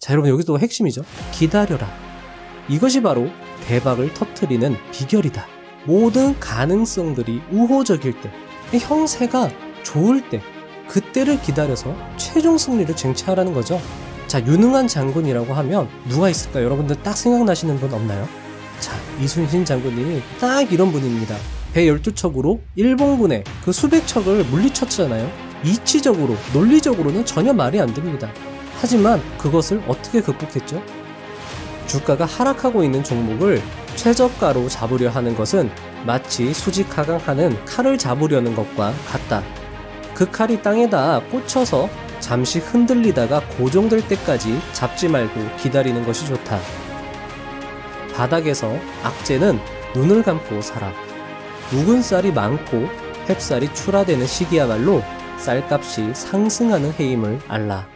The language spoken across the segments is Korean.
자, 여러분 여기서 핵심이죠. 기다려라. 이것이 바로 대박을 터트리는 비결이다. 모든 가능성들이 우호적일 때, 형세가 좋을 때, 그때를 기다려서 최종 승리를 쟁취하라는 거죠. 자, 유능한 장군이라고 하면 누가 있을까? 여러분들 딱 생각나시는 분 없나요? 자, 이순신 장군님이 딱 이런 분입니다. 배 12척으로 일본군의 그 수백 척을 물리쳤잖아요. 이치적으로, 논리적으로는 전혀 말이 안 됩니다. 하지만 그것을 어떻게 극복했죠? 주가가 하락하고 있는 종목을 최저가로 잡으려 하는 것은 마치 수직하강하는 칼을 잡으려는 것과 같다. 그 칼이 땅에다 꽂혀서 잠시 흔들리다가 고정될 때까지 잡지 말고 기다리는 것이 좋다. 바닥에서 악재는 눈을 감고 살아. 묵은 쌀이 많고 햅쌀이 출하되는 시기야말로 쌀값이 상승하는 해임을 알라.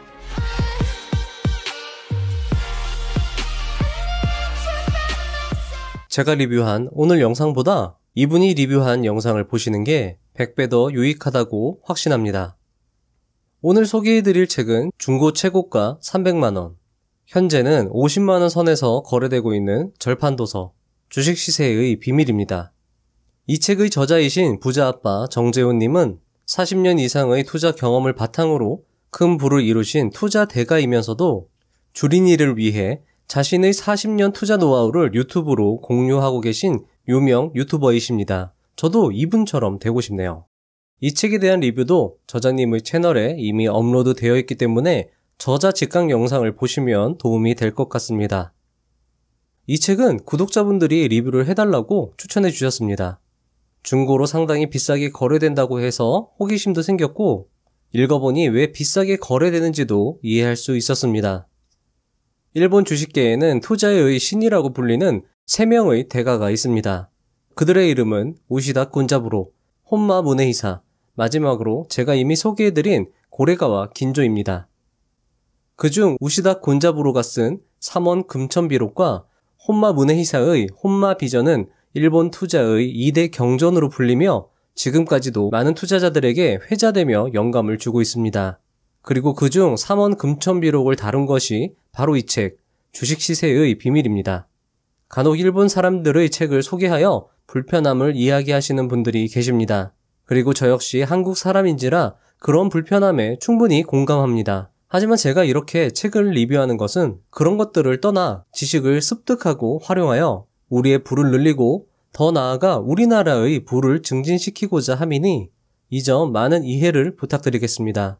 제가 리뷰한 오늘 영상보다 이분이 리뷰한 영상을 보시는 게 100배 더 유익하다고 확신합니다. 오늘 소개해드릴 책은 중고 최고가 300만원, 현재는 50만원 선에서 거래되고 있는 절판도서, 주식시세의 비밀입니다. 이 책의 저자이신 부자아빠 정재훈님은 40년 이상의 투자 경험을 바탕으로 큰 부를 이루신 투자 대가이면서도 줄인 일을 위해 자신의 40년 투자 노하우를 유튜브로 공유하고 계신 유명 유튜버이십니다. 저도 이분처럼 되고 싶네요. 이 책에 대한 리뷰도 저자님의 채널에 이미 업로드 되어 있기 때문에 저자 직강 영상을 보시면 도움이 될 것 같습니다. 이 책은 구독자분들이 리뷰를 해달라고 추천해 주셨습니다. 중고로 상당히 비싸게 거래된다고 해서 호기심도 생겼고 읽어보니 왜 비싸게 거래되는지도 이해할 수 있었습니다. 일본 주식계에는 투자의 신이라고 불리는 3명의 대가가 있습니다. 그들의 이름은 우시다 군자부로 혼마 문에이사, 마지막으로 제가 이미 소개해드린 고래가와 긴조입니다. 그중 우시다 군자부로가쓴 3원 금천비록과 혼마 문에이사의 혼마 비전은 일본 투자의 2대 경전으로 불리며 지금까지도 많은 투자자들에게 회자되며 영감을 주고 있습니다. 그리고 그중 3원 금천비록을 다룬 것이 바로 이 책, 주식 시세의 비밀입니다. 간혹 일본 사람들의 책을 소개하여 불편함을 이야기하시는 분들이 계십니다. 그리고 저 역시 한국 사람인지라 그런 불편함에 충분히 공감합니다. 하지만 제가 이렇게 책을 리뷰하는 것은 그런 것들을 떠나 지식을 습득하고 활용하여 우리의 부를 늘리고 더 나아가 우리나라의 부를 증진시키고자 함이니 이 점 많은 이해를 부탁드리겠습니다.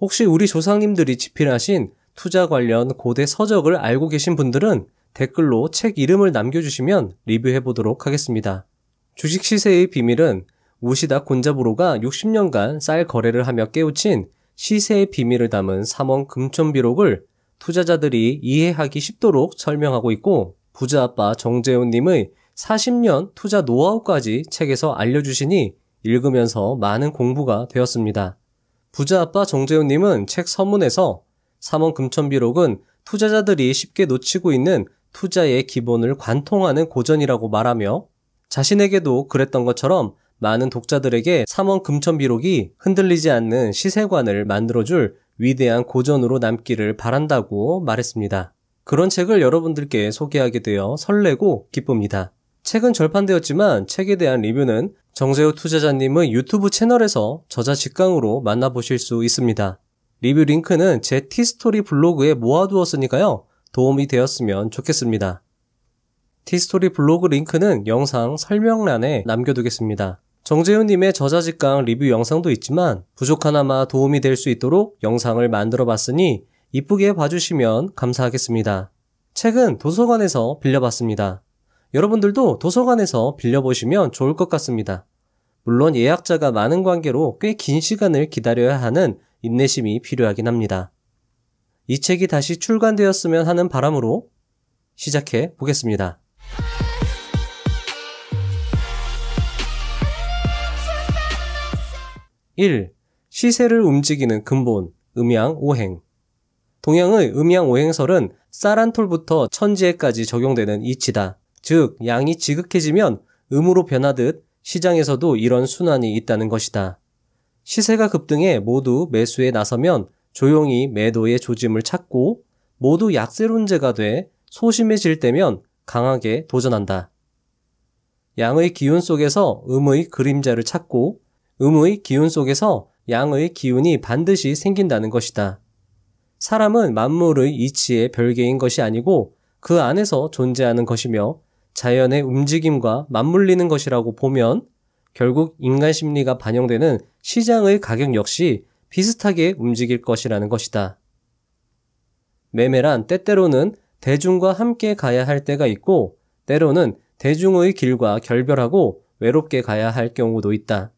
혹시 우리 조상님들이 집필하신 투자 관련 고대 서적을 알고 계신 분들은 댓글로 책 이름을 남겨주시면 리뷰해 보도록 하겠습니다. 주식 시세의 비밀은 우시다 곤자부로가 60년간 쌀 거래를 하며 깨우친 시세의 비밀을 담은 3원 금촌 비록을 투자자들이 이해하기 쉽도록 설명하고 있고 부자 아빠 정재훈님의 40년 투자 노하우까지 책에서 알려주시니 읽으면서 많은 공부가 되었습니다. 부자 아빠 정재훈님은 책 서문에서 3원 금천비록은 투자자들이 쉽게 놓치고 있는 투자의 기본을 관통하는 고전이라고 말하며 자신에게도 그랬던 것처럼 많은 독자들에게 3원 금천비록이 흔들리지 않는 시세관을 만들어줄 위대한 고전으로 남기를 바란다고 말했습니다. 그런 책을 여러분들께 소개하게 되어 설레고 기쁩니다. 책은 절판되었지만 책에 대한 리뷰는 정세우 투자자님의 유튜브 채널에서 저자 직강으로 만나보실 수 있습니다. 리뷰 링크는 제 티스토리 블로그에 모아두었으니까요. 도움이 되었으면 좋겠습니다. 티스토리 블로그 링크는 영상 설명란에 남겨두겠습니다. 정재윤님의 저자직강 리뷰 영상도 있지만 부족하나마 도움이 될 수 있도록 영상을 만들어 봤으니 이쁘게 봐주시면 감사하겠습니다. 책은 도서관에서 빌려봤습니다. 여러분들도 도서관에서 빌려보시면 좋을 것 같습니다. 물론 예약자가 많은 관계로 꽤 긴 시간을 기다려야 하는 인내심이 필요하긴 합니다. 이 책이 다시 출간되었으면 하는 바람으로 시작해 보겠습니다. (1) 시세를 움직이는 근본, 음양오행. 동양의 음양오행설은 쌀 한톨부터 천지에까지 적용되는 이치다. 즉, 양이 지극해지면 음으로 변하듯 시장에서도 이런 순환이 있다는 것이다. 시세가 급등해 모두 매수에 나서면 조용히 매도의 조짐을 찾고 모두 약세론제가 돼 소심해질 때면 강하게 도전한다. 양의 기운 속에서 음의 그림자를 찾고 음의 기운 속에서 양의 기운이 반드시 생긴다는 것이다. 사람은 만물의 이치의 별개인 것이 아니고 그 안에서 존재하는 것이며 자연의 움직임과 맞물리는 것이라고 보면 결국 인간 심리가 반영되는 시장의 가격 역시 비슷하게 움직일 것이라는 것이다. 매매란 때때로는 대중과 함께 가야 할 때가 있고, 때로는 대중의 길과 결별하고 외롭게 가야 할 경우도 있다.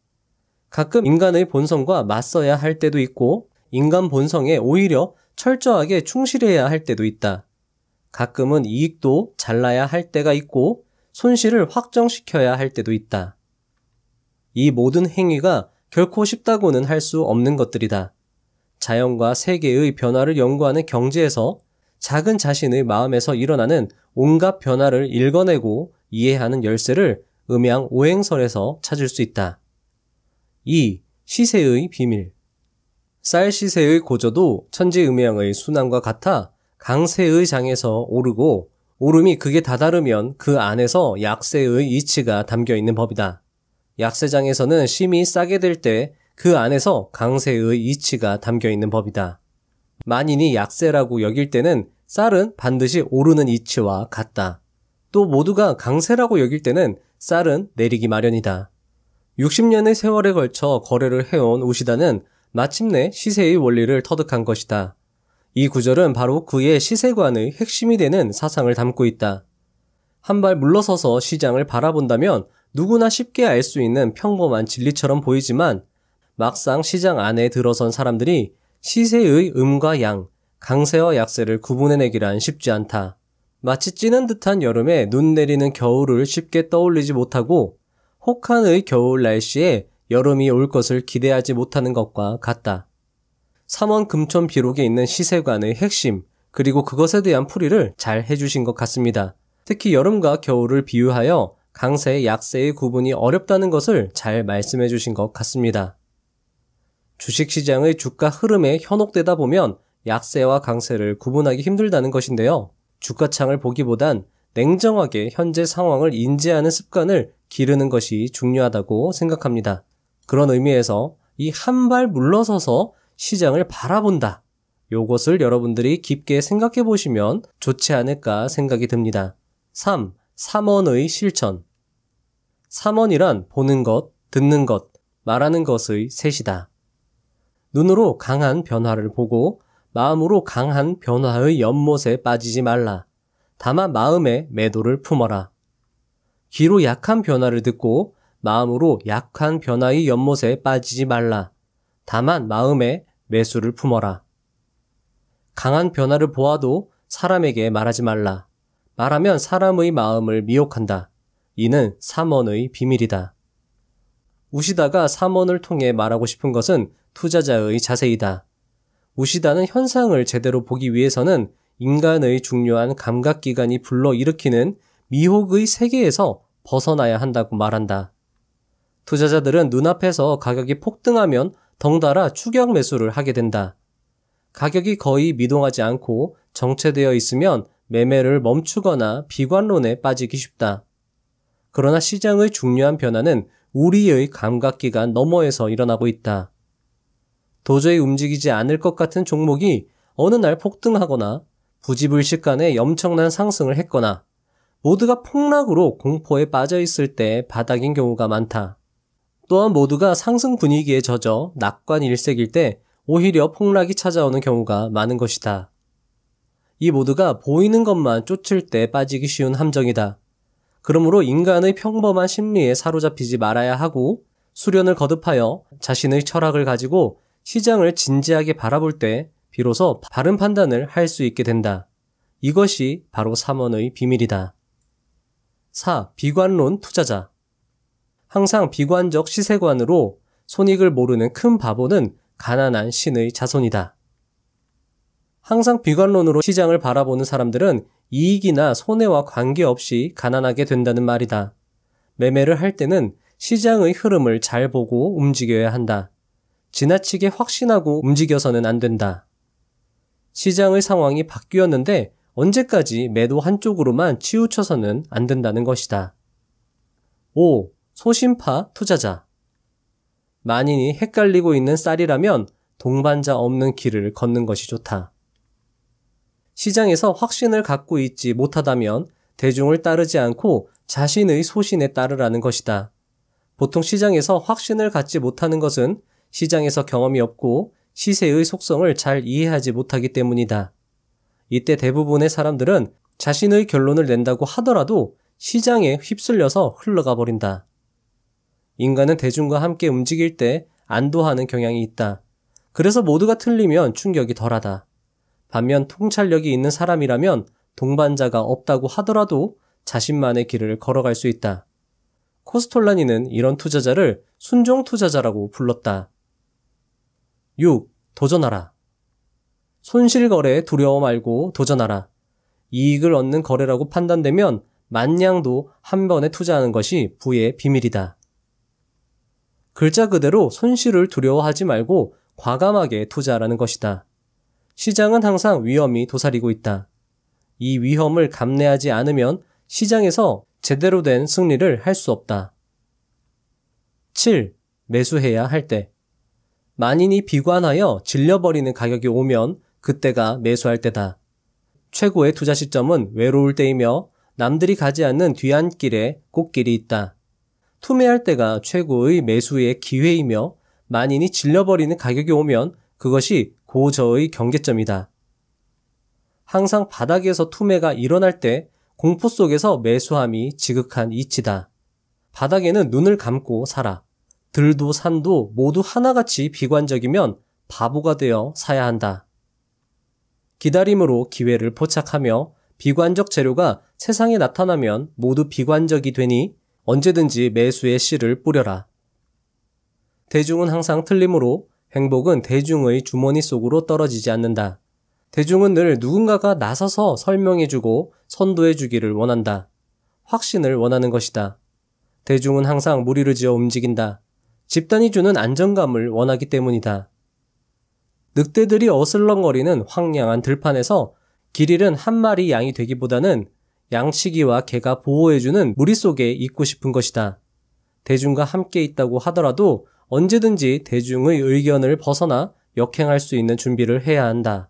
가끔 인간의 본성과 맞서야 할 때도 있고, 인간 본성에 오히려 철저하게 충실해야 할 때도 있다. 가끔은 이익도 잘라야 할 때가 있고, 손실을 확정시켜야 할 때도 있다. 이 모든 행위가 결코 쉽다고는 할 수 없는 것들이다. 자연과 세계의 변화를 연구하는 경지에서 작은 자신의 마음에서 일어나는 온갖 변화를 읽어내고 이해하는 열쇠를 음양 오행설에서 찾을 수 있다. 2. 시세의 비밀 쌀 시세의 고조도 천지 음양의 순환과 같아 강세의 장에서 오르고 오름이 극에 다다르면 그 안에서 약세의 이치가 담겨 있는 법이다. 약세장에서는 심이 싸게 될 때 그 안에서 강세의 이치가 담겨 있는 법이다. 만인이 약세라고 여길 때는 쌀은 반드시 오르는 이치와 같다. 또 모두가 강세라고 여길 때는 쌀은 내리기 마련이다. 60년의 세월에 걸쳐 거래를 해온 우시다는 마침내 시세의 원리를 터득한 것이다. 이 구절은 바로 그의 시세관의 핵심이 되는 사상을 담고 있다. 한 발 물러서서 시장을 바라본다면 누구나 쉽게 알 수 있는 평범한 진리처럼 보이지만 막상 시장 안에 들어선 사람들이 시세의 음과 양, 강세와 약세를 구분해내기란 쉽지 않다. 마치 찌는 듯한 여름에 눈 내리는 겨울을 쉽게 떠올리지 못하고 혹한의 겨울 날씨에 여름이 올 것을 기대하지 못하는 것과 같다. 3원 금촌 비록에 있는 시세관의 핵심, 그리고 그것에 대한 풀이를 잘 해주신 것 같습니다. 특히 여름과 겨울을 비유하여 강세, 의 약세의 구분이 어렵다는 것을 잘 말씀해 주신 것 같습니다. 주식시장의 주가 흐름에 현혹되다 보면 약세와 강세를 구분하기 힘들다는 것인데요. 주가창을 보기보단 냉정하게 현재 상황을 인지하는 습관을 기르는 것이 중요하다고 생각합니다. 그런 의미에서 이 한 발 물러서서 시장을 바라본다. 요것을 여러분들이 깊게 생각해 보시면 좋지 않을까 생각이 듭니다. 3. 삼원의 실천. 삼원이란 보는 것, 듣는 것, 말하는 것의 셋이다. 눈으로 강한 변화를 보고 마음으로 강한 변화의 연못에 빠지지 말라. 다만 마음에 매도를 품어라. 귀로 약한 변화를 듣고 마음으로 약한 변화의 연못에 빠지지 말라. 다만 마음에 매수를 품어라. 강한 변화를 보아도 사람에게 말하지 말라. 말하면 사람의 마음을 미혹한다. 이는 삼원의 비밀이다. 우시다가 삼원을 통해 말하고 싶은 것은 투자자의 자세이다. 우시다는 현상을 제대로 보기 위해서는 인간의 중요한 감각기관이 불러일으키는 미혹의 세계에서 벗어나야 한다고 말한다. 투자자들은 눈앞에서 가격이 폭등하면 덩달아 추격 매수를 하게 된다. 가격이 거의 미동하지 않고 정체되어 있으면 매매를 멈추거나 비관론에 빠지기 쉽다. 그러나 시장의 중요한 변화는 우리의 감각기관 너머에서 일어나고 있다. 도저히 움직이지 않을 것 같은 종목이 어느 날 폭등하거나 부지불식간에 엄청난 상승을 했거나 모두가 폭락으로 공포에 빠져 있을 때 바닥인 경우가 많다. 또한 모두가 상승 분위기에 젖어 낙관 일색일 때 오히려 폭락이 찾아오는 경우가 많은 것이다. 이 모두가 보이는 것만 쫓을 때 빠지기 쉬운 함정이다. 그러므로 인간의 평범한 심리에 사로잡히지 말아야 하고 수련을 거듭하여 자신의 철학을 가지고 시장을 진지하게 바라볼 때 비로소 바른 판단을 할 수 있게 된다. 이것이 바로 삼원의 비밀이다. 4. 비관론 투자자. 항상 비관적 시세관으로 손익을 모르는 큰 바보는 가난한 신의 자손이다. 항상 비관론으로 시장을 바라보는 사람들은 이익이나 손해와 관계없이 가난하게 된다는 말이다. 매매를 할 때는 시장의 흐름을 잘 보고 움직여야 한다. 지나치게 확신하고 움직여서는 안 된다. 시장의 상황이 바뀌었는데 언제까지 매도 한쪽으로만 치우쳐서는 안 된다는 것이다. 5. 소심파 투자자. 만인이 헷갈리고 있는 쌀이라면 동반자 없는 길을 걷는 것이 좋다. 시장에서 확신을 갖고 있지 못하다면 대중을 따르지 않고 자신의 소신에 따르라는 것이다. 보통 시장에서 확신을 갖지 못하는 것은 시장에서 경험이 없고 시세의 속성을 잘 이해하지 못하기 때문이다. 이때 대부분의 사람들은 자신의 결론을 낸다고 하더라도 시장에 휩쓸려서 흘러가 버린다. 인간은 대중과 함께 움직일 때 안도하는 경향이 있다. 그래서 모두가 틀리면 충격이 덜하다. 반면 통찰력이 있는 사람이라면 동반자가 없다고 하더라도 자신만의 길을 걸어갈 수 있다. 코스톨라니는 이런 투자자를 순종 투자자라고 불렀다. 6. 도전하라. 손실 거래에 두려워 말고 도전하라. 이익을 얻는 거래라고 판단되면 만냥도 한 번에 투자하는 것이 부의 비밀이다. 글자 그대로 손실을 두려워하지 말고 과감하게 투자하라는 것이다. 시장은 항상 위험이 도사리고 있다. 이 위험을 감내하지 않으면 시장에서 제대로 된 승리를 할 수 없다. 7. 매수해야 할 때. 만인이 비관하여 질려버리는 가격이 오면 그때가 매수할 때다. 최고의 투자 시점은 외로울 때이며 남들이 가지 않는 뒤안길에 꽃길이 있다. 투매할 때가 최고의 매수의 기회이며 만인이 질려버리는 가격이 오면 그것이 보호저의 경계점이다. 항상 바닥에서 투매가 일어날 때 공포 속에서 매수함이 지극한 이치다. 바닥에는 눈을 감고 살아. 들도 산도 모두 하나같이 비관적이면 바보가 되어 사야 한다. 기다림으로 기회를 포착하며 비관적 재료가 세상에 나타나면 모두 비관적이 되니 언제든지 매수의 씨를 뿌려라. 대중은 항상 틀림으로 행복은 대중의 주머니 속으로 떨어지지 않는다. 대중은 늘 누군가가 나서서 설명해주고 선도해주기를 원한다. 확신을 원하는 것이다. 대중은 항상 무리를 지어 움직인다. 집단이 주는 안정감을 원하기 때문이다. 늑대들이 어슬렁거리는 황량한 들판에서 길 잃은 한 마리 양이 되기보다는 양치기와 개가 보호해주는 무리 속에 있고 싶은 것이다. 대중과 함께 있다고 하더라도 언제든지 대중의 의견을 벗어나 역행할 수 있는 준비를 해야 한다.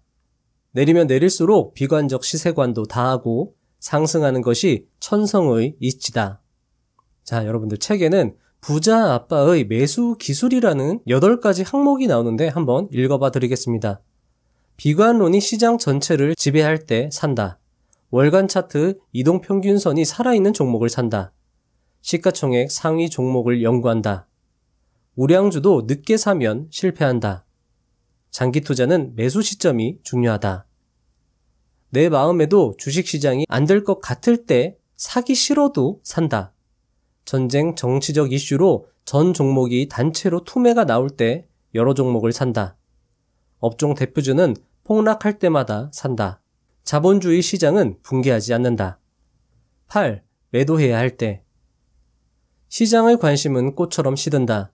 내리면 내릴수록 비관적 시세관도 다하고 상승하는 것이 천성의 이치다. 자, 여러분들 책에는 부자 아빠의 매수 기술이라는 8가지 항목이 나오는데 한번 읽어봐 드리겠습니다. 비관론이 시장 전체를 지배할 때 산다. 월간 차트 이동 평균선이 살아있는 종목을 산다. 시가총액 상위 종목을 연구한다. 우량주도 늦게 사면 실패한다. 장기 투자는 매수 시점이 중요하다. 내 마음에도 주식시장이 안 될 것 같을 때 사기 싫어도 산다. 전쟁 정치적 이슈로 전 종목이 단체로 투매가 나올 때 여러 종목을 산다. 업종 대표주는 폭락할 때마다 산다. 자본주의 시장은 붕괴하지 않는다. 8. 매도해야 할 때. 시장의 관심은 꽃처럼 시든다.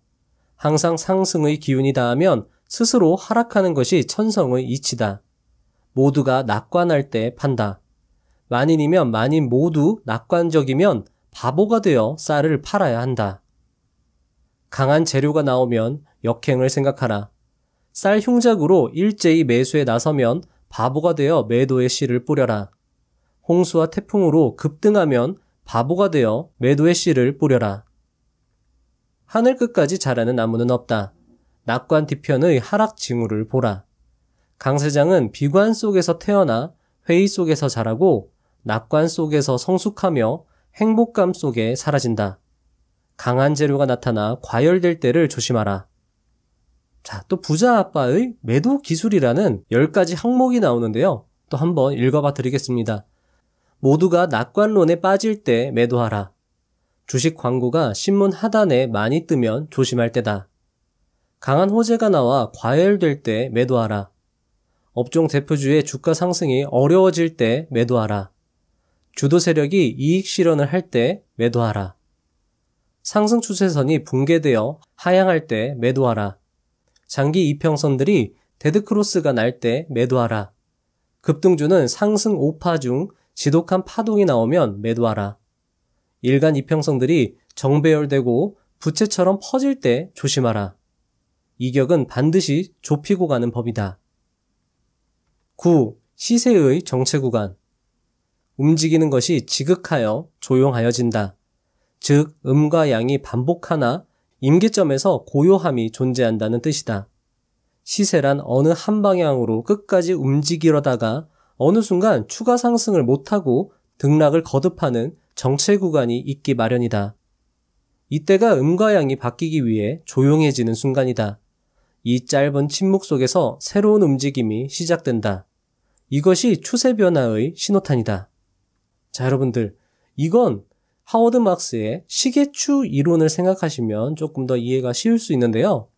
항상 상승의 기운이 다하면 스스로 하락하는 것이 천성의 이치다. 모두가 낙관할 때 판다. 만인이면 만인 모두 낙관적이면 바보가 되어 쌀을 팔아야 한다. 강한 재료가 나오면 역행을 생각하라. 쌀 흉작으로 일제히 매수에 나서면 바보가 되어 매도의 씨를 뿌려라. 홍수와 태풍으로 급등하면 바보가 되어 매도의 씨를 뿌려라. 하늘 끝까지 자라는 나무는 없다. 낙관 뒤편의 하락 징후를 보라. 강세장은 비관 속에서 태어나 회의 속에서 자라고 낙관 속에서 성숙하며 행복감 속에 사라진다. 강한 재료가 나타나 과열될 때를 조심하라. 자, 또 부자 아빠의 매도 기술이라는 10가지 항목이 나오는데요. 또 한번 읽어봐 드리겠습니다. 모두가 낙관론에 빠질 때 매도하라. 주식 광고가 신문 하단에 많이 뜨면 조심할 때다. 강한 호재가 나와 과열될 때 매도하라. 업종 대표주의 주가 상승이 어려워질 때 매도하라. 주도 세력이 이익 실현을 할 때 매도하라. 상승 추세선이 붕괴되어 하향할 때 매도하라. 장기 이평선들이 데드크로스가 날 때 매도하라. 급등주는 상승 오파 중 지독한 파동이 나오면 매도하라. 일간 이평성들이 정배열되고 부채처럼 퍼질 때 조심하라. 이 격은 반드시 좁히고 가는 법이다. 9. 시세의 정체 구간. 움직이는 것이 지극하여 조용하여진다. 즉, 음과 양이 반복하나 임계점에서 고요함이 존재한다는 뜻이다. 시세란 어느 한 방향으로 끝까지 움직이려다가 어느 순간 추가 상승을 못하고 등락을 거듭하는 정체 구간이 있기 마련이다. 이때가 음과 양이 바뀌기 위해 조용해지는 순간이다. 이 짧은 침묵 속에서 새로운 움직임이 시작된다. 이것이 추세 변화의 신호탄이다. 자, 여러분들. 이건 하워드 막스의 시계추 이론을 생각하시면 조금 더 이해가 쉬울 수 있는데요.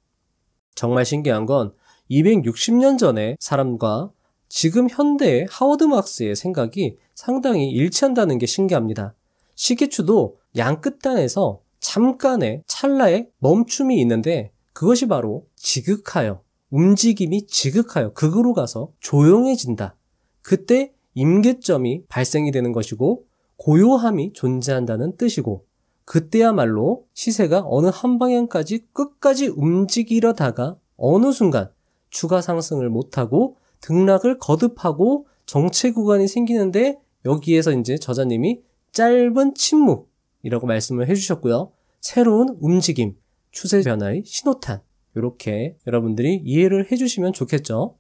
정말 신기한 건 260년 전에 사람과 지금 현대의 하워드 막스의 생각이 상당히 일치한다는 게 신기합니다. 시계추도 양 끝단에서 잠깐의 찰나의 멈춤이 있는데 그것이 바로 지극하여 움직임이 지극하여 극으로 가서 조용해진다. 그때 임계점이 발생이 되는 것이고 고요함이 존재한다는 뜻이고 그때야말로 시세가 어느 한 방향까지 끝까지 움직이려다가 어느 순간 추가 상승을 못하고 등락을 거듭하고 정체 구간이 생기는데 여기에서 이제 저자님이 짧은 침묵이라고 말씀을 해주셨고요. 새로운 움직임, 추세 변화의 신호탄 이렇게 여러분들이 이해를 해주시면 좋겠죠.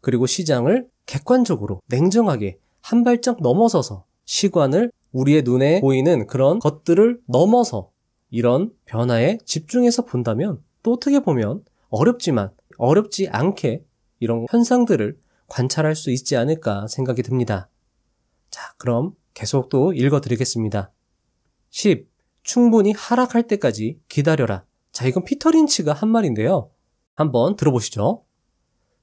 그리고 시장을 객관적으로 냉정하게 한 발짝 넘어서서 시관을 우리의 눈에 보이는 그런 것들을 넘어서 이런 변화에 집중해서 본다면 또 어떻게 보면 어렵지만 어렵지 않게 이런 현상들을 관찰할 수 있지 않을까 생각이 듭니다. 자, 그럼 계속 또 읽어드리겠습니다. 10. 충분히 하락할 때까지 기다려라. 자, 이건 피터린치가 한 말인데요. 한번 들어보시죠.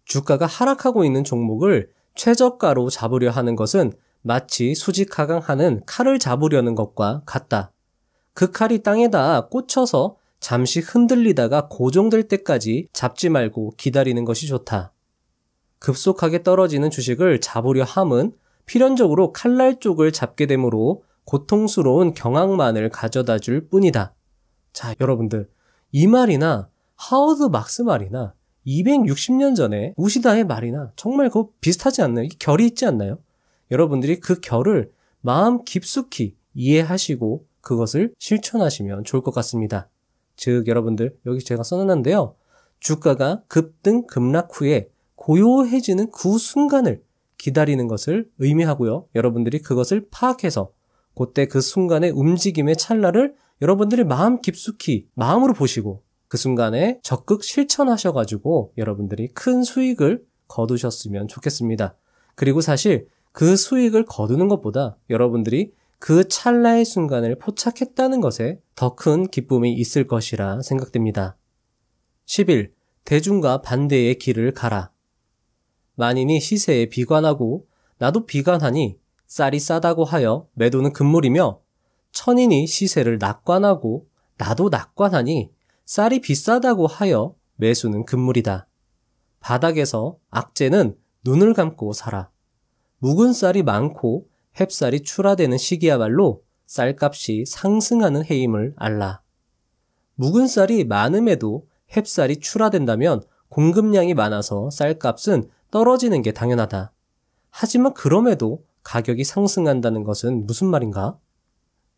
주가가 하락하고 있는 종목을 최저가로 잡으려 하는 것은 마치 수직 하강하는 칼을 잡으려는 것과 같다. 그 칼이 땅에다 꽂혀서 잠시 흔들리다가 고정될 때까지 잡지 말고 기다리는 것이 좋다. 급속하게 떨어지는 주식을 잡으려 함은 필연적으로 칼날 쪽을 잡게 되므로 고통스러운 경악만을 가져다 줄 뿐이다. 자, 여러분들. 이 말이나 하워드 막스 말이나 260년 전에 우시다의 말이나 정말 그 비슷하지 않나요? 결이 있지 않나요? 여러분들이 그 결을 마음 깊숙이 이해하시고 그것을 실천하시면 좋을 것 같습니다. 즉 여러분들 여기 제가 써놨는데요. 주가가 급등 급락 후에 고요해지는 그 순간을 기다리는 것을 의미하고요. 여러분들이 그것을 파악해서 그때 그 순간의 움직임의 찰나를 여러분들이 마음 깊숙이 마음으로 보시고 그 순간에 적극 실천하셔가지고 여러분들이 큰 수익을 거두셨으면 좋겠습니다. 그리고 사실 그 수익을 거두는 것보다 여러분들이 그 찰나의 순간을 포착했다는 것에 더 큰 기쁨이 있을 것이라 생각됩니다. 10일, 대중과 반대의 길을 가라. 만인이 시세에 비관하고 나도 비관하니 쌀이 싸다고 하여 매도는 금물이며 천인이 시세를 낙관하고 나도 낙관하니 쌀이 비싸다고 하여 매수는 금물이다. 바닥에서 악재는 눈을 감고 살아. 묵은 쌀이 많고 햅쌀이 출하되는 시기야말로 쌀값이 상승하는 해임을 알라. 묵은 쌀이 많음에도 햅쌀이 출하된다면 공급량이 많아서 쌀값은 떨어지는 게 당연하다. 하지만 그럼에도 가격이 상승한다는 것은 무슨 말인가?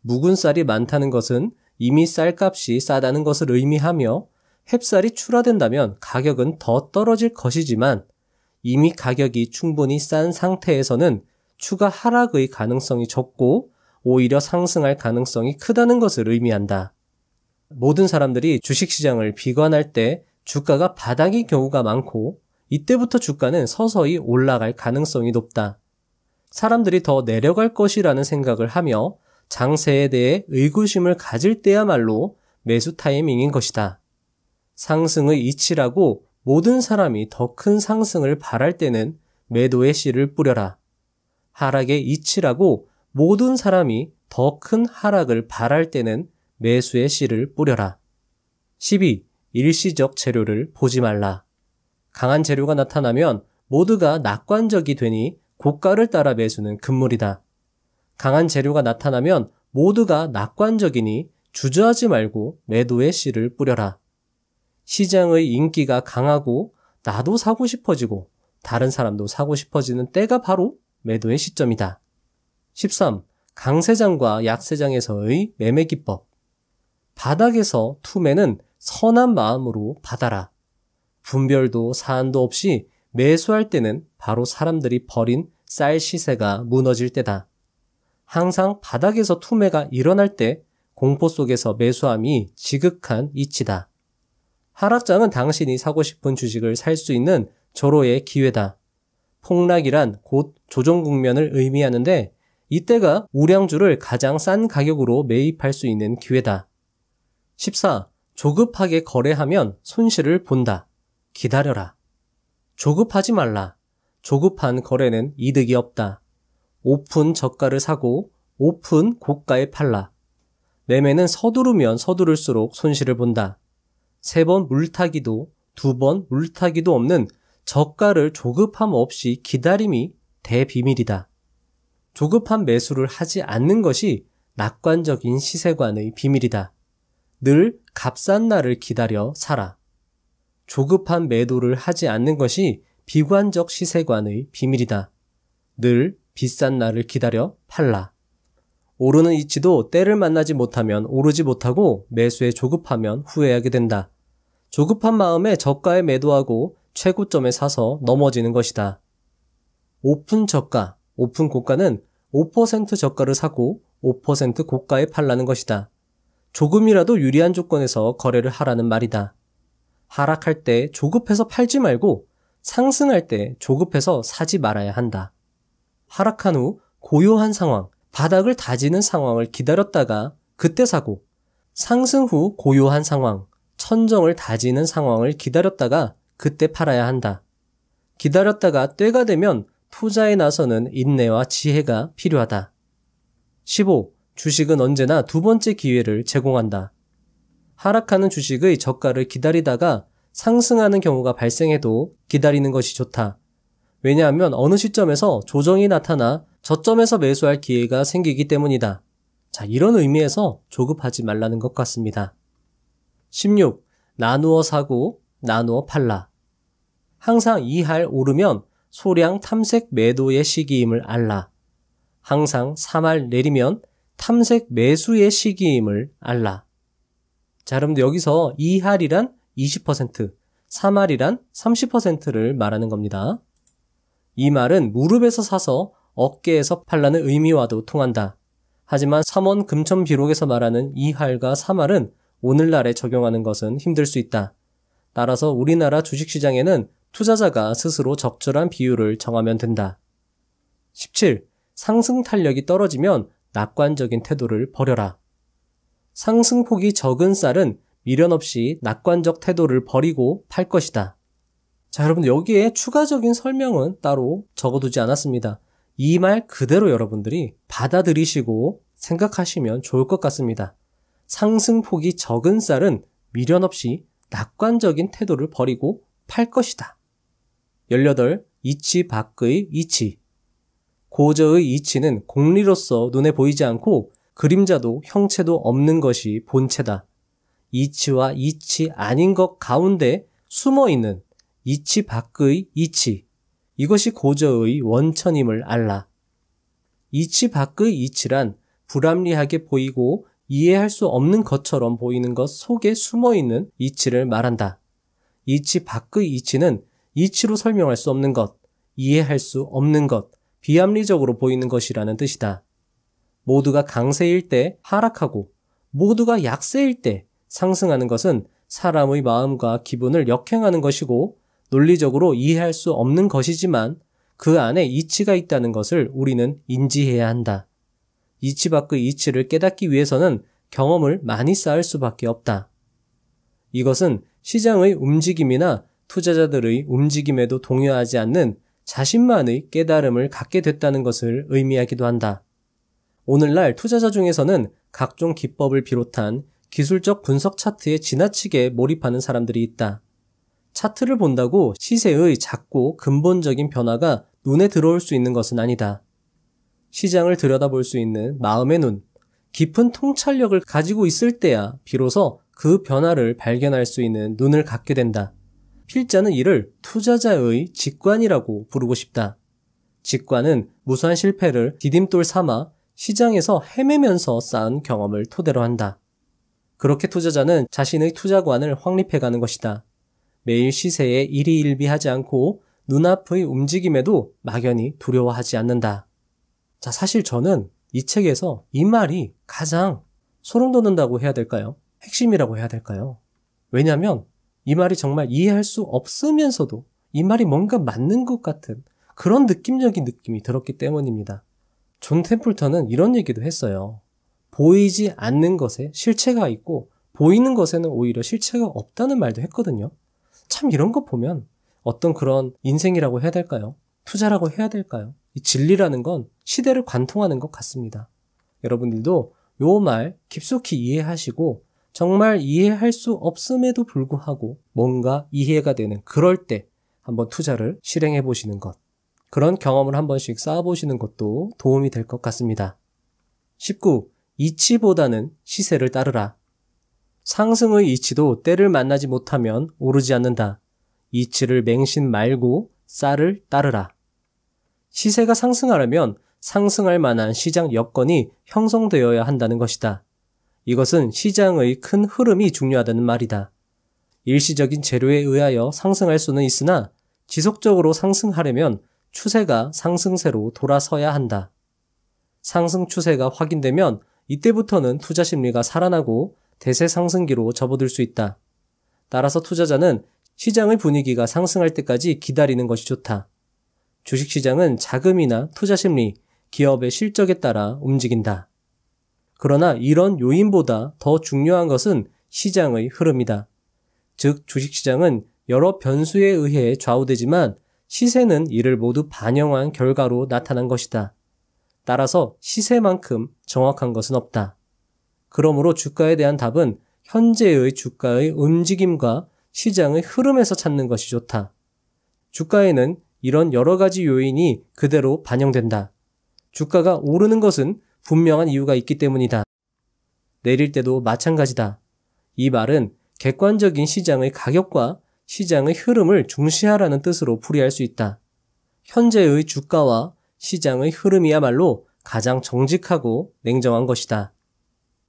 묵은 쌀이 많다는 것은 이미 쌀값이 싸다는 것을 의미하며 햅쌀이 출하된다면 가격은 더 떨어질 것이지만 이미 가격이 충분히 싼 상태에서는 추가 하락의 가능성이 적고 오히려 상승할 가능성이 크다는 것을 의미한다. 모든 사람들이 주식시장을 비관할 때 주가가 바닥인 경우가 많고 이때부터 주가는 서서히 올라갈 가능성이 높다. 사람들이 더 내려갈 것이라는 생각을 하며 장세에 대해 의구심을 가질 때야말로 매수 타이밍인 것이다. 상승의 이치라고 모든 사람이 더 큰 상승을 바랄 때는 매도의 씨를 뿌려라. 하락의 이치라고 모든 사람이 더 큰 하락을 바랄 때는 매수의 씨를 뿌려라. 12. 일시적 재료를 보지 말라. 강한 재료가 나타나면 모두가 낙관적이 되니 고가를 따라 매수는 금물이다. 강한 재료가 나타나면 모두가 낙관적이니 주저하지 말고 매도의 씨를 뿌려라. 시장의 인기가 강하고 나도 사고 싶어지고 다른 사람도 사고 싶어지는 때가 바로 매도의 시점이다. 13. 강세장과 약세장에서의 매매 기법. 바닥에서 투매는 선한 마음으로 받아라. 분별도 사안도 없이 매수할 때는 바로 사람들이 버린 쌀 시세가 무너질 때다. 항상 바닥에서 투매가 일어날 때 공포 속에서 매수함이 지극한 이치다. 하락장은 당신이 사고 싶은 주식을 살 수 있는 절호의 기회다. 폭락이란 곧 조정 국면을 의미하는데 이때가 우량주를 가장 싼 가격으로 매입할 수 있는 기회다. 14. 조급하게 거래하면 손실을 본다. 기다려라. 조급하지 말라. 조급한 거래는 이득이 없다. 오픈 저가를 사고 오픈 고가에 팔라. 매매는 서두르면 서두를수록 손실을 본다. 세 번 물타기도 두 번 물타기도 없는 저가를 조급함 없이 기다림이 대비밀이다. 조급한 매수를 하지 않는 것이 낙관적인 시세관의 비밀이다. 늘 값싼 날을 기다려 살아. 조급한 매도를 하지 않는 것이 비관적 시세관의 비밀이다. 늘 비싼 날을 기다려 팔라. 오르는 이치도 때를 만나지 못하면 오르지 못하고 매수에 조급하면 후회하게 된다. 조급한 마음에 저가에 매도하고 최고점에 사서 넘어지는 것이다. 오픈 저가, 오픈 고가는 5% 저가를 사고 5% 고가에 팔라는 것이다. 조금이라도 유리한 조건에서 거래를 하라는 말이다. 하락할 때 조급해서 팔지 말고 상승할 때 조급해서 사지 말아야 한다. 하락한 후 고요한 상황, 바닥을 다지는 상황을 기다렸다가 그때 사고, 상승 후 고요한 상황, 천정을 다지는 상황을 기다렸다가 그때 팔아야 한다. 기다렸다가 때가 되면 투자에 나서는 인내와 지혜가 필요하다. 15. 주식은 언제나 두 번째 기회를 제공한다. 하락하는 주식의 저가를 기다리다가 상승하는 경우가 발생해도 기다리는 것이 좋다. 왜냐하면 어느 시점에서 조정이 나타나 저점에서 매수할 기회가 생기기 때문이다. 자, 이런 의미에서 조급하지 말라는 것 같습니다. 16. 나누어 사고, 나누어 팔라. 항상 2할 오르면 소량 탐색 매도의 시기임을 알라. 항상 3할 내리면 탐색 매수의 시기임을 알라. 자, 여러분들 여기서 2할이란 20%, 3할이란 30%를 말하는 겁니다. 이 말은 무릎에서 사서 어깨에서 팔라는 의미와도 통한다. 하지만 3원 금천 비록에서 말하는 2할과 3할은 오늘날에 적용하는 것은 힘들 수 있다. 따라서 우리나라 주식시장에는 투자자가 스스로 적절한 비율을 정하면 된다. 17. 상승 탄력이 떨어지면 낙관적인 태도를 버려라. 상승폭이 적은 쌀은 미련 없이 낙관적 태도를 버리고 팔 것이다. 자, 여러분 여기에 추가적인 설명은 따로 적어두지 않았습니다. 이 말 그대로 여러분들이 받아들이시고 생각하시면 좋을 것 같습니다. 상승폭이 적은 쌀은 미련 없이 낙관적인 태도를 버리고 팔 것이다. 18. 이치 밖의 이치. 고저의 이치는 공리로서 눈에 보이지 않고 그림자도 형체도 없는 것이 본체다. 이치와 이치 아닌 것 가운데 숨어 있는 이치 밖의 이치. 이것이 고저의 원천임을 알라. 이치 밖의 이치란 불합리하게 보이고 이해할 수 없는 것처럼 보이는 것 속에 숨어 있는 이치를 말한다. 이치 밖의 이치는 이치로 설명할 수 없는 것, 이해할 수 없는 것, 비합리적으로 보이는 것이라는 뜻이다. 모두가 강세일 때 하락하고 모두가 약세일 때 상승하는 것은 사람의 마음과 기분을 역행하는 것이고 논리적으로 이해할 수 없는 것이지만 그 안에 이치가 있다는 것을 우리는 인지해야 한다. 이치 밖의 이치를 깨닫기 위해서는 경험을 많이 쌓을 수밖에 없다. 이것은 시장의 움직임이나 투자자들의 움직임에도 동요하지 않는 자신만의 깨달음을 갖게 됐다는 것을 의미하기도 한다. 오늘날 투자자 중에서는 각종 기법을 비롯한 기술적 분석 차트에 지나치게 몰입하는 사람들이 있다. 차트를 본다고 시세의 작고 근본적인 변화가 눈에 들어올 수 있는 것은 아니다. 시장을 들여다볼 수 있는 마음의 눈, 깊은 통찰력을 가지고 있을 때야 비로소 그 변화를 발견할 수 있는 눈을 갖게 된다. 필자는 이를 투자자의 직관이라고 부르고 싶다. 직관은 무수한 실패를 디딤돌 삼아 시장에서 헤매면서 쌓은 경험을 토대로 한다. 그렇게 투자자는 자신의 투자관을 확립해가는 것이다. 매일 시세에 일희일비하지 않고 눈앞의 움직임에도 막연히 두려워하지 않는다. 자, 사실 저는 이 책에서 이 말이 가장 소름 돋는다고 해야 될까요? 핵심이라고 해야 될까요? 왜냐면 하이 말이 정말 이해할 수 없으면서도 이 말이 뭔가 맞는 것 같은 그런 느낌적인 느낌이 들었기 때문입니다. 존 템플턴은 이런 얘기도 했어요. 보이지 않는 것에 실체가 있고 보이는 것에는 오히려 실체가 없다는 말도 했거든요. 참 이런 거 보면 어떤 그런 인생이라고 해야 될까요? 투자라고 해야 될까요? 이 진리라는 건 시대를 관통하는 것 같습니다. 여러분들도 요 말 깊숙이 이해하시고 정말 이해할 수 없음에도 불구하고 뭔가 이해가 되는 그럴 때 한번 투자를 실행해 보시는 것 그런 경험을 한 번씩 쌓아보시는 것도 도움이 될 것 같습니다. 19. 이치보다는 시세를 따르라. 상승의 이치도 때를 만나지 못하면 오르지 않는다. 이치를 맹신 말고 쌀을 따르라. 시세가 상승하려면 상승할 만한 시장 여건이 형성되어야 한다는 것이다. 이것은 시장의 큰 흐름이 중요하다는 말이다. 일시적인 재료에 의하여 상승할 수는 있으나 지속적으로 상승하려면 추세가 상승세로 돌아서야 한다. 상승 추세가 확인되면 이때부터는 투자 심리가 살아나고 대세 상승기로 접어들 수 있다. 따라서 투자자는 시장의 분위기가 상승할 때까지 기다리는 것이 좋다. 주식시장은 자금이나 투자 심리, 기업의 실적에 따라 움직인다. 그러나 이런 요인보다 더 중요한 것은 시장의 흐름이다. 즉, 주식시장은 여러 변수에 의해 좌우되지만 시세는 이를 모두 반영한 결과로 나타난 것이다. 따라서 시세만큼 정확한 것은 없다. 그러므로 주가에 대한 답은 현재의 주가의 움직임과 시장의 흐름에서 찾는 것이 좋다. 주가에는 이런 여러 가지 요인이 그대로 반영된다. 주가가 오르는 것은 분명한 이유가 있기 때문이다. 내릴 때도 마찬가지다. 이 말은 객관적인 시장의 가격과 시장의 흐름을 중시하라는 뜻으로 풀이할 수 있다. 현재의 주가와 시장의 흐름이야말로 가장 정직하고 냉정한 것이다.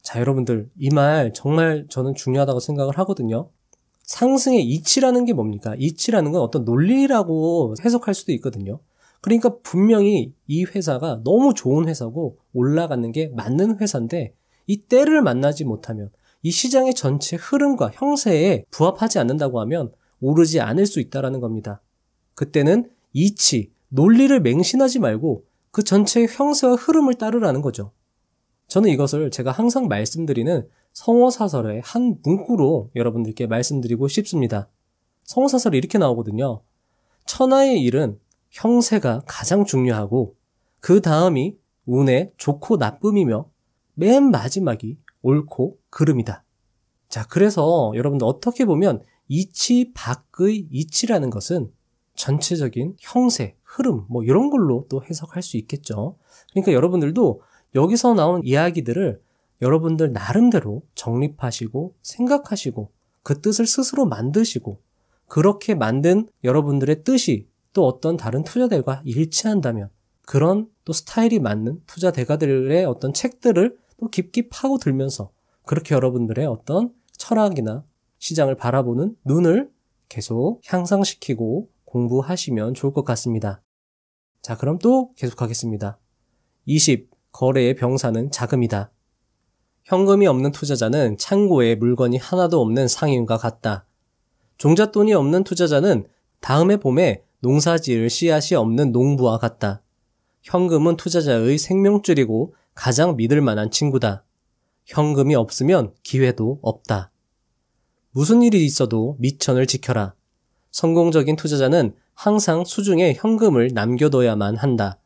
자, 여러분들, 이 말 정말 저는 중요하다고 생각을 하거든요. 상승의 이치라는 게 뭡니까? 이치라는 건 어떤 논리라고 해석할 수도 있거든요. 그러니까 분명히 이 회사가 너무 좋은 회사고 올라가는 게 맞는 회사인데 이 때를 만나지 못하면 이 시장의 전체 흐름과 형세에 부합하지 않는다고 하면 오르지 않을 수 있다라는 겁니다. 그때는 이치, 논리를 맹신하지 말고 그 전체의 형세와 흐름을 따르라는 거죠. 저는 이것을 제가 항상 말씀드리는 성어사설의 한 문구로 여러분들께 말씀드리고 싶습니다. 성어사설이 이렇게 나오거든요. 천하의 일은 형세가 가장 중요하고 그 다음이 운의 좋고 나쁨이며 맨 마지막이 옳고 그름이다. 자, 그래서 여러분들 어떻게 보면 이치 밖의 이치라는 것은 전체적인 형세, 흐름, 뭐 이런 걸로 또 해석할 수 있겠죠. 그러니까 여러분들도 여기서 나온 이야기들을 여러분들 나름대로 정립하시고 생각하시고 그 뜻을 스스로 만드시고 그렇게 만든 여러분들의 뜻이 또 어떤 다른 투자들과 일치한다면 그런 또 스타일이 맞는 투자대가들의 어떤 책들을 또깊게 파고들면서 그렇게 여러분들의 어떤 철학이나 시장을 바라보는 눈을 계속 향상시키고 공부하시면 좋을 것 같습니다. 자, 그럼 또 계속하겠습니다. 20. 거래의 병사는 자금이다. 현금이 없는 투자자는 창고에 물건이 하나도 없는 상인과 같다. 종잣돈이 없는 투자자는 다음해 봄에 농사 지을 씨앗이 없는 농부와 같다. 현금은 투자자의 생명줄이고 가장 믿을 만한 친구다. 현금이 없으면 기회도 없다. 무슨 일이 있어도 미천을 지켜라. 성공적인 투자자는 항상 수중에 현금을 남겨둬야만 한다.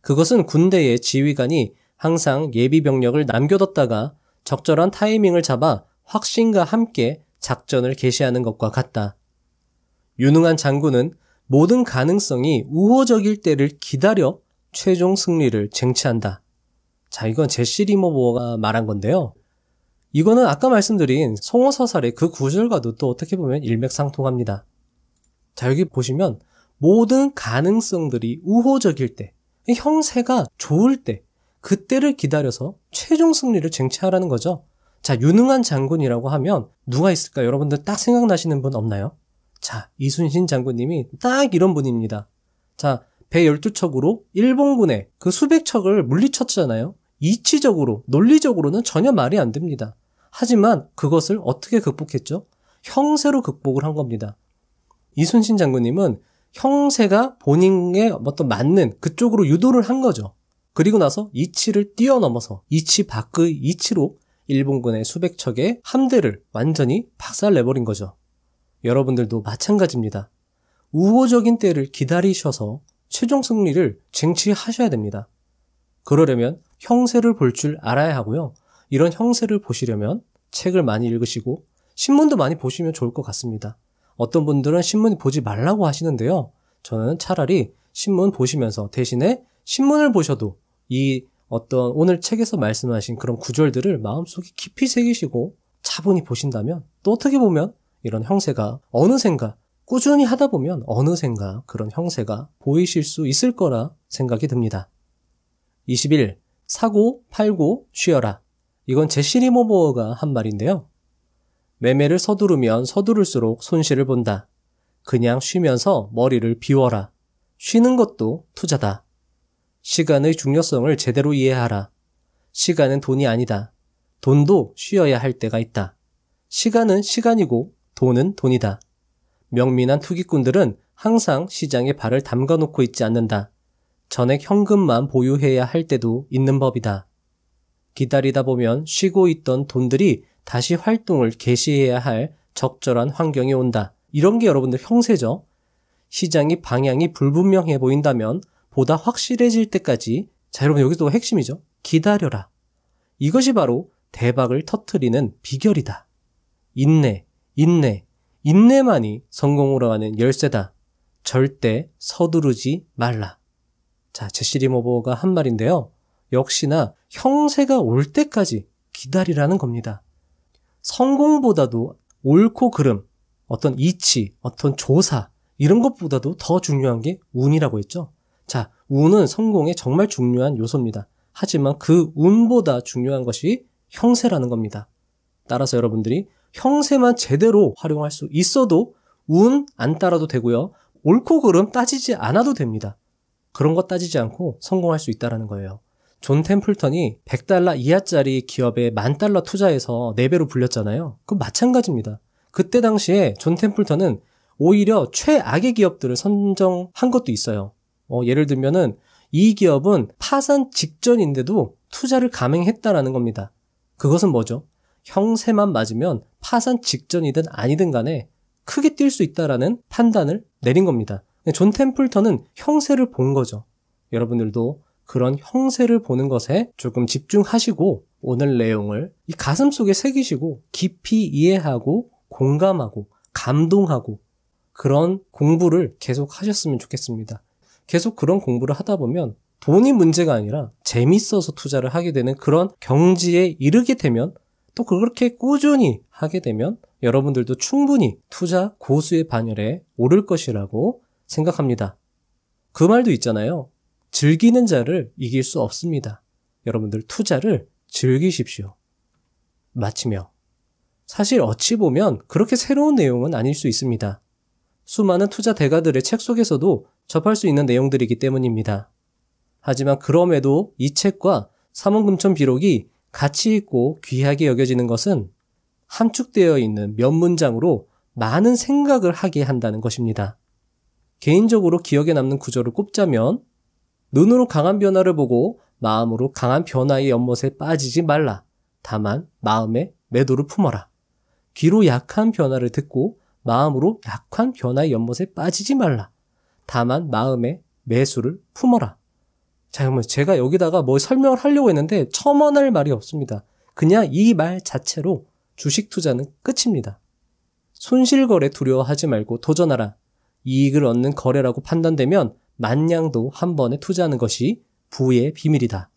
그것은 군대의 지휘관이 항상 예비 병력을 남겨뒀다가 적절한 타이밍을 잡아 확신과 함께 작전을 개시하는 것과 같다. 유능한 장군은 모든 가능성이 우호적일 때를 기다려 최종 승리를 쟁취한다. 자, 이건 제시 리모버가 말한 건데요. 이거는 아까 말씀드린 송어사살의 그 구절과도 또 어떻게 보면 일맥상통합니다. 자, 여기 보시면 모든 가능성들이 우호적일 때, 형세가 좋을 때, 그때를 기다려서 최종 승리를 쟁취하라는 거죠. 자, 유능한 장군이라고 하면 누가 있을까? 여러분들 딱 생각나시는 분 없나요? 자, 이순신 장군님이 딱 이런 분입니다. 자, 배 12척으로 일본군의 그 수백 척을 물리쳤잖아요. 이치적으로, 논리적으로는 전혀 말이 안 됩니다. 하지만 그것을 어떻게 극복했죠? 형세로 극복을 한 겁니다. 이순신 장군님은 형세가 본인의 어떤 맞는 그쪽으로 유도를 한 거죠. 그리고 나서 이치를 뛰어넘어서 이치 밖의 이치로 일본군의 수백 척의 함대를 완전히 박살내버린 거죠. 여러분들도 마찬가지입니다. 우호적인 때를 기다리셔서 최종 승리를 쟁취하셔야 됩니다. 그러려면 형세를 볼 줄 알아야 하고요. 이런 형세를 보시려면 책을 많이 읽으시고 신문도 많이 보시면 좋을 것 같습니다. 어떤 분들은 신문 보지 말라고 하시는데요. 저는 차라리 신문 보시면서 대신에 신문을 보셔도 이 어떤 오늘 책에서 말씀하신 그런 구절들을 마음속에 깊이 새기시고 차분히 보신다면 또 어떻게 보면 이런 형세가 어느샌가 꾸준히 하다 보면 어느샌가 그런 형세가 보이실 수 있을 거라 생각이 듭니다. 21. 사고, 팔고, 쉬어라. 이건 제시리 모모어가 한 말인데요. 매매를 서두르면 서두를수록 손실을 본다. 그냥 쉬면서 머리를 비워라. 쉬는 것도 투자다. 시간의 중요성을 제대로 이해하라. 시간은 돈이 아니다. 돈도 쉬어야 할 때가 있다. 시간은 시간이고 돈은 돈이다. 명민한 투기꾼들은 항상 시장에 발을 담가 놓고 있지 않는다. 전액 현금만 보유해야 할 때도 있는 법이다. 기다리다 보면 쉬고 있던 돈들이 다시 활동을 개시해야 할 적절한 환경이 온다. 이런 게 여러분들 형세죠. 시장이 방향이 불분명해 보인다면 보다 확실해질 때까지 자 여러분 여기서 핵심이죠. 기다려라. 이것이 바로 대박을 터트리는 비결이다. 인내, 인내, 인내만이 성공으로 가는 열쇠다. 절대 서두르지 말라. 자, 제시리모버가 한 말인데요. 역시나 형세가 올 때까지 기다리라는 겁니다. 성공보다도 옳고 그름, 어떤 이치, 어떤 조사, 이런 것보다도 더 중요한 게 운이라고 했죠. 자, 운은 성공에 정말 중요한 요소입니다. 하지만 그 운보다 중요한 것이 형세라는 겁니다. 따라서 여러분들이 형세만 제대로 활용할 수 있어도 운 안 따라도 되고요. 옳고 그름 따지지 않아도 됩니다. 그런 거 따지지 않고 성공할 수 있다는 거예요. 존 템플턴이 100달러 이하짜리 기업에 만 달러 투자해서 4배로 불렸잖아요. 그건 마찬가지입니다. 그때 당시에 존 템플턴은 오히려 최악의 기업들을 선정한 것도 있어요. 어, 예를 들면은 이 기업은 파산 직전인데도 투자를 감행했다라는 겁니다. 그것은 뭐죠? 형세만 맞으면 파산 직전이든 아니든 간에 크게 뛸 수 있다라는 판단을 내린 겁니다. 존 템플턴은 형세를 본 거죠. 여러분들도 그런 형세를 보는 것에 조금 집중하시고 오늘 내용을 이 가슴 속에 새기시고 깊이 이해하고 공감하고 감동하고 그런 공부를 계속 하셨으면 좋겠습니다. 계속 그런 공부를 하다 보면 돈이 문제가 아니라 재밌어서 투자를 하게 되는 그런 경지에 이르게 되면 또 그렇게 꾸준히 하게 되면 여러분들도 충분히 투자 고수의 반열에 오를 것이라고 생각합니다. 그 말도 있잖아요. 즐기는 자를 이길 수 없습니다. 여러분들 투자를 즐기십시오. 마치며 사실 어찌 보면 그렇게 새로운 내용은 아닐 수 있습니다. 수많은 투자 대가들의 책 속에서도 접할 수 있는 내용들이기 때문입니다. 하지만 그럼에도 이 책과 사문금천 비록이 가치 있고 귀하게 여겨지는 것은 함축되어 있는 몇 문장으로 많은 생각을 하게 한다는 것입니다. 개인적으로 기억에 남는 구조를 꼽자면 눈으로 강한 변화를 보고 마음으로 강한 변화의 연못에 빠지지 말라. 다만 마음에 매도를 품어라. 귀로 약한 변화를 듣고 마음으로 약한 변화의 연못에 빠지지 말라. 다만 마음에 매수를 품어라. 자, 그러면 제가 여기다가 뭘 설명을 하려고 했는데 첨언할 말이 없습니다. 그냥 이 말 자체로 주식 투자는 끝입니다. 손실거래 두려워하지 말고 도전하라. 이익을 얻는 거래라고 판단되면 만냥도 한 번에 투자하는 것이 부의 비밀이다.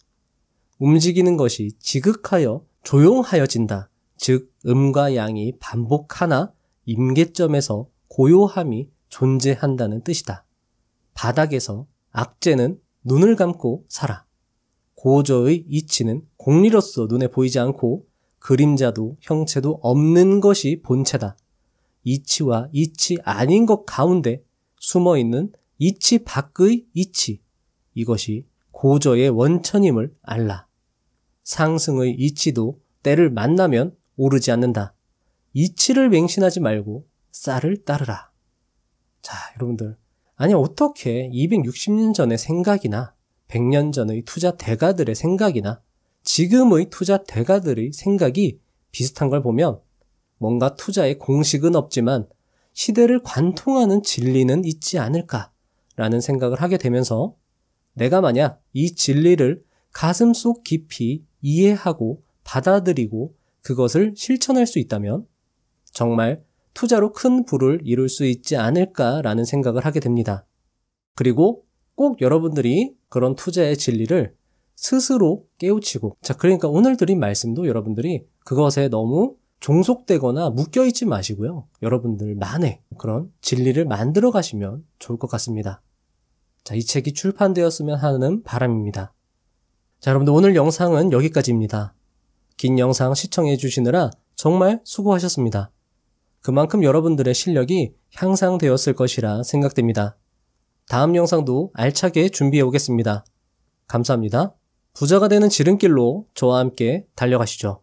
움직이는 것이 지극하여 조용하여진다. 즉 음과 양이 반복하나 임계점에서 고요함이 존재한다는 뜻이다. 바닥에서 악재는 눈을 감고 살아. 고저의 이치는 공리로서 눈에 보이지 않고 그림자도 형체도 없는 것이 본체다. 이치와 이치 아닌 것 가운데 숨어 있는 이치 밖의 이치 이것이 고저의 원천임을 알라. 상승의 이치도 때를 만나면 오르지 않는다. 이치를 맹신하지 말고 쌀을 따르라. 자, 여러분들. 아니, 어떻게 260년 전의 생각이나 100년 전의 투자 대가들의 생각이나 지금의 투자 대가들의 생각이 비슷한 걸 보면 뭔가 투자의 공식은 없지만 시대를 관통하는 진리는 있지 않을까 라는 생각을 하게 되면서 내가 만약 이 진리를 가슴 속 깊이 이해하고 받아들이고 그것을 실천할 수 있다면 정말 투자로 큰 부를 이룰 수 있지 않을까라는 생각을 하게 됩니다. 그리고 꼭 여러분들이 그런 투자의 진리를 스스로 깨우치고 자 그러니까 오늘 드린 말씀도 여러분들이 그것에 너무 종속되거나 묶여있지 마시고요. 여러분들만의 그런 진리를 만들어 가시면 좋을 것 같습니다. 자, 이 책이 출판되었으면 하는 바람입니다. 자, 여러분들 오늘 영상은 여기까지입니다. 긴 영상 시청해 주시느라 정말 수고하셨습니다. 그만큼 여러분들의 실력이 향상되었을 것이라 생각됩니다. 다음 영상도 알차게 준비해 오겠습니다. 감사합니다. 부자가 되는 지름길로 저와 함께 달려가시죠.